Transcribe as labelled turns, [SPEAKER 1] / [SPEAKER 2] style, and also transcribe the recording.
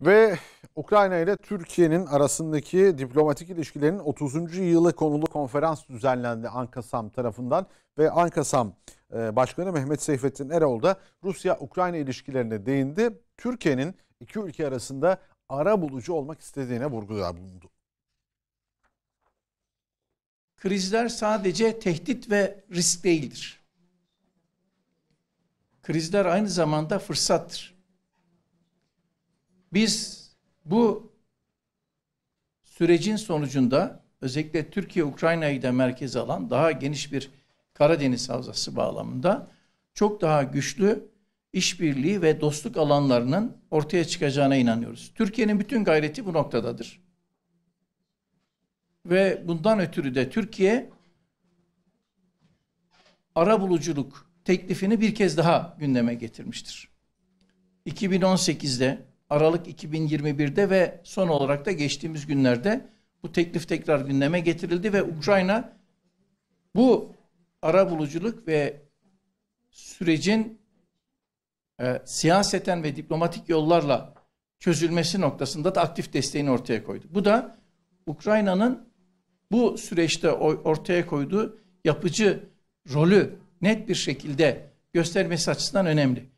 [SPEAKER 1] Ve Ukrayna ile Türkiye'nin arasındaki diplomatik ilişkilerin 30. yılı konulu konferans düzenlendi Ankasam tarafından ve Ankasam e, Başkanı Mehmet Seyfettin Erol da Rusya-Ukrayna ilişkilerine değindi. Türkiye'nin iki ülke arasında ara bulucu olmak istediğine vurgular bulundu.
[SPEAKER 2] Krizler sadece tehdit ve risk değildir. Krizler aynı zamanda fırsattır biz bu sürecin sonucunda özellikle Türkiye Ukrayna'yı da merkez alan daha geniş bir Karadeniz havzası bağlamında çok daha güçlü işbirliği ve dostluk alanlarının ortaya çıkacağına inanıyoruz. Türkiye'nin bütün gayreti bu noktadadır. Ve bundan ötürü de Türkiye ara buluculuk teklifini bir kez daha gündeme getirmiştir. 2018'de Aralık 2021'de ve son olarak da geçtiğimiz günlerde bu teklif tekrar gündeme getirildi ve Ukrayna bu ara buluculuk ve sürecin e, siyaseten ve diplomatik yollarla çözülmesi noktasında da aktif desteğini ortaya koydu. Bu da Ukrayna'nın bu süreçte ortaya koyduğu yapıcı rolü net bir şekilde göstermesi açısından önemli.